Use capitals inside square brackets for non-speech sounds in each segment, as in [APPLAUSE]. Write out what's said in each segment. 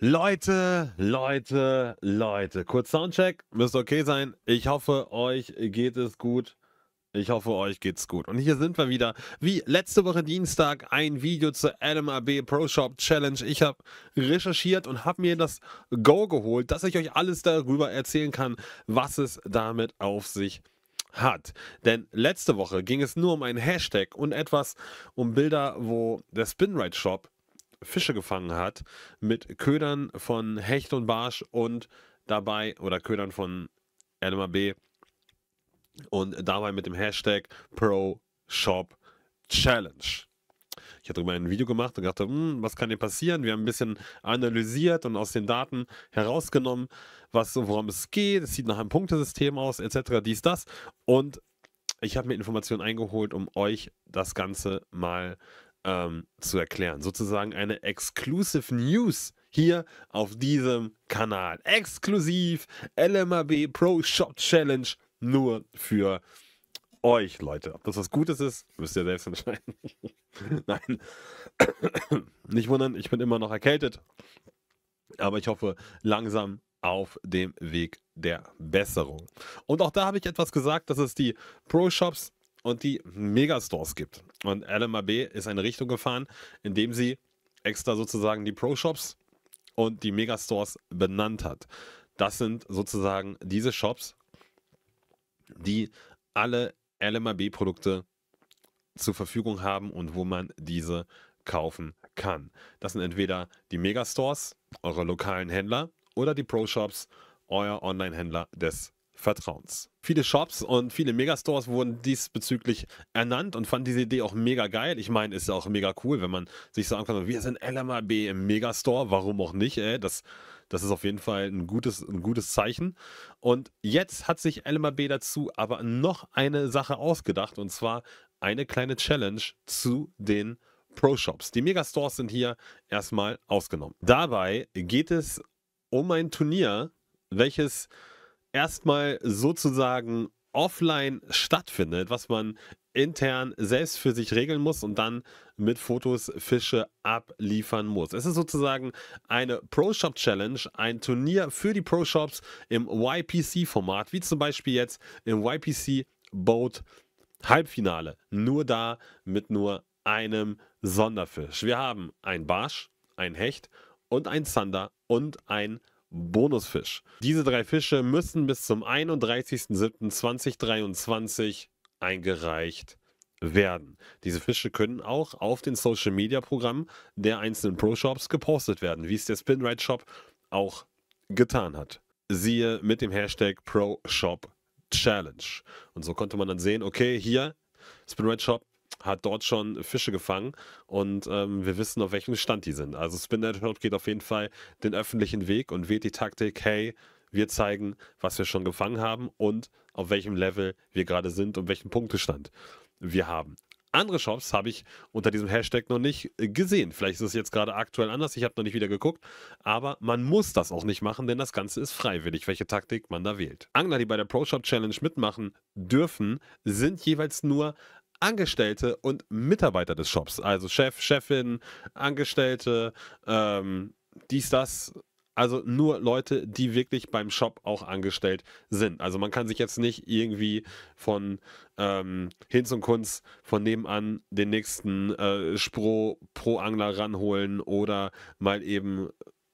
Leute, Leute, Leute. Kurz Soundcheck, müsste okay sein. Ich hoffe, euch geht es gut. Ich hoffe, euch geht's gut. Und hier sind wir wieder. Wie letzte Woche Dienstag ein Video zur LMAB Pro Shop Challenge. Ich habe recherchiert und habe mir das Go geholt, dass ich euch alles darüber erzählen kann, was es damit auf sich hat. Denn letzte Woche ging es nur um einen Hashtag und etwas um Bilder, wo der Spinrite Shop Fische gefangen hat mit Ködern von Hecht und Barsch und dabei, oder Ködern von LMAB und dabei mit dem Hashtag ProShopChallenge. Ich habe darüber ein Video gemacht und dachte, hm, was kann hier passieren? Wir haben ein bisschen analysiert und aus den Daten herausgenommen, was, worum es geht. Es sieht nach einem Punktesystem aus, etc. Dies, das. Und ich habe mir Informationen eingeholt, um euch das Ganze mal ähm, zu erklären. Sozusagen eine Exclusive News hier auf diesem Kanal. Exklusiv LMAB Pro Shop Challenge nur für euch, Leute. Ob das was Gutes ist, müsst ihr selbst entscheiden. [LAUGHS] Nein, [COUGHS] nicht wundern, ich bin immer noch erkältet. Aber ich hoffe, langsam auf dem Weg der Besserung. Und auch da habe ich etwas gesagt, dass es die Pro Shops und die Megastores gibt. Und LMAB ist eine Richtung gefahren, indem sie extra sozusagen die Pro-Shops und die Megastores benannt hat. Das sind sozusagen diese Shops, die alle LMAB-Produkte zur Verfügung haben und wo man diese kaufen kann. Das sind entweder die Megastores, eure lokalen Händler, oder die Pro-Shops, euer Online-Händler des Vertrauens. Viele Shops und viele Megastores wurden diesbezüglich ernannt und fanden diese Idee auch mega geil. Ich meine, ist ja auch mega cool, wenn man sich sagen kann, wir sind LMAB im Megastore, warum auch nicht, ey? Das, das ist auf jeden Fall ein gutes, ein gutes Zeichen. Und jetzt hat sich LMAB dazu aber noch eine Sache ausgedacht und zwar eine kleine Challenge zu den Pro-Shops. Die Megastores sind hier erstmal ausgenommen. Dabei geht es um ein Turnier, welches erstmal sozusagen offline stattfindet, was man intern selbst für sich regeln muss und dann mit Fotos Fische abliefern muss. Es ist sozusagen eine Pro Shop Challenge, ein Turnier für die Pro Shops im YPC-Format, wie zum Beispiel jetzt im YPC Boat Halbfinale. Nur da mit nur einem Sonderfisch. Wir haben ein Barsch, ein Hecht und ein Zander und ein Bonusfisch. Diese drei Fische müssen bis zum 31.07.2023 eingereicht werden. Diese Fische können auch auf den Social Media Programmen der einzelnen Pro Shops gepostet werden, wie es der Spinrite Shop auch getan hat. Siehe mit dem Hashtag Pro Shop Challenge. Und so konnte man dann sehen, okay, hier Spinrite Shop hat dort schon Fische gefangen und ähm, wir wissen, auf welchem Stand die sind. Also Spinderhead geht auf jeden Fall den öffentlichen Weg und wählt die Taktik, hey, wir zeigen, was wir schon gefangen haben und auf welchem Level wir gerade sind und welchen Punktestand wir haben. Andere Shops habe ich unter diesem Hashtag noch nicht gesehen. Vielleicht ist es jetzt gerade aktuell anders, ich habe noch nicht wieder geguckt, aber man muss das auch nicht machen, denn das Ganze ist freiwillig, welche Taktik man da wählt. Angler, die bei der Pro Shop Challenge mitmachen dürfen, sind jeweils nur Angestellte und Mitarbeiter des Shops. Also Chef, Chefin, Angestellte, ähm, dies, das. Also nur Leute, die wirklich beim Shop auch angestellt sind. Also man kann sich jetzt nicht irgendwie von ähm, Hinz und Kunz von nebenan den nächsten äh, Spro pro Angler ranholen oder mal eben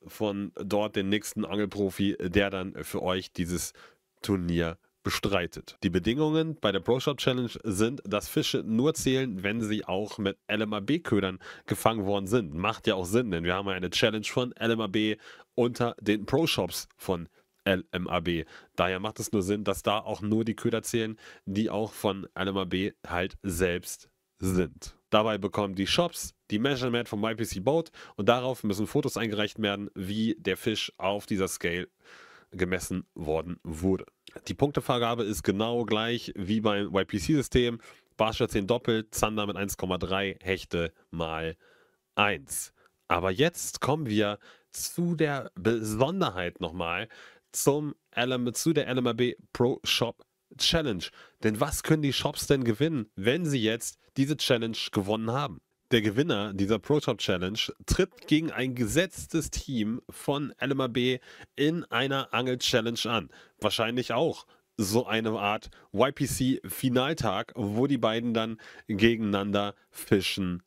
von dort den nächsten Angelprofi, der dann für euch dieses Turnier bestreitet. Die Bedingungen bei der Pro Shot Challenge sind, dass Fische nur zählen, wenn sie auch mit LMAB-Ködern gefangen worden sind. Macht ja auch Sinn, denn wir haben ja eine Challenge von LMAB unter den Pro Shops von LMAB. Daher macht es nur Sinn, dass da auch nur die Köder zählen, die auch von LMAB halt selbst sind. Dabei bekommen die Shops die Measurement vom YPC Boat und darauf müssen Fotos eingereicht werden, wie der Fisch auf dieser Scale gemessen worden wurde. Die Punktevergabe ist genau gleich wie beim YPC-System. Barscher 10 doppelt, Zander mit 1,3, Hechte mal 1. Aber jetzt kommen wir zu der Besonderheit nochmal zum LM, zu der LMAB Pro Shop Challenge. Denn was können die Shops denn gewinnen, wenn sie jetzt diese Challenge gewonnen haben? Der Gewinner dieser Protop Challenge tritt gegen ein gesetztes Team von LMAB in einer Angel Challenge an. Wahrscheinlich auch so eine Art YPC-Finaltag, wo die beiden dann gegeneinander fischen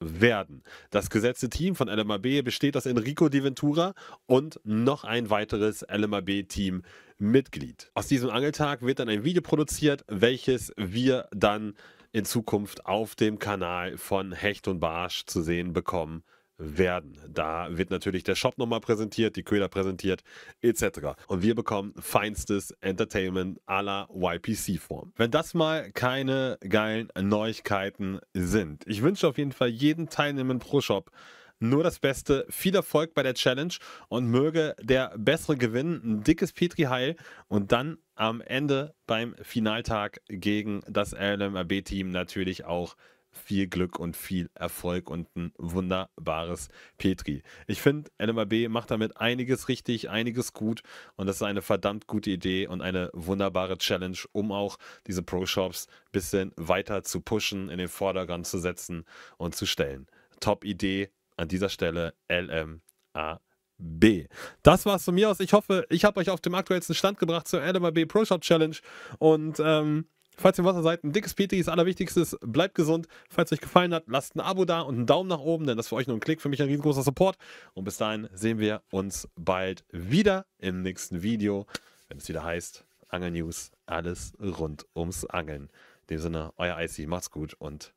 werden. Das gesetzte Team von LMAB besteht aus Enrico Di Ventura und noch ein weiteres LMAB-Team Mitglied. Aus diesem Angeltag wird dann ein Video produziert, welches wir dann in Zukunft auf dem Kanal von Hecht und Barsch zu sehen bekommen werden. Da wird natürlich der Shop nochmal präsentiert, die Köder präsentiert, etc. Und wir bekommen feinstes Entertainment à la YPC-Form. Wenn das mal keine geilen Neuigkeiten sind. Ich wünsche auf jeden Fall jeden Teilnehmenden pro Shop nur das Beste. Viel Erfolg bei der Challenge und möge der Bessere gewinnen. Ein dickes Petri Heil und dann am Ende beim Finaltag gegen das LMRB-Team natürlich auch viel Glück und viel Erfolg und ein wunderbares Petri. Ich finde, LMAB macht damit einiges richtig, einiges gut und das ist eine verdammt gute Idee und eine wunderbare Challenge, um auch diese Pro-Shops ein bisschen weiter zu pushen, in den Vordergrund zu setzen und zu stellen. Top-Idee, an dieser Stelle LMAB. Das war's von mir aus. Ich hoffe, ich habe euch auf dem aktuellsten Stand gebracht zur LMAB Pro Shop Challenge und ähm, Falls ihr im Wasser seid, ein dickes PT ist allerwichtigstes. Bleibt gesund. Falls es euch gefallen hat, lasst ein Abo da und einen Daumen nach oben, denn das ist für euch nur ein Klick, für mich ein riesengroßer Support. Und bis dahin sehen wir uns bald wieder im nächsten Video, wenn es wieder heißt Angel News, alles rund ums Angeln. In dem Sinne, euer Icy, macht's gut und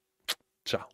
ciao.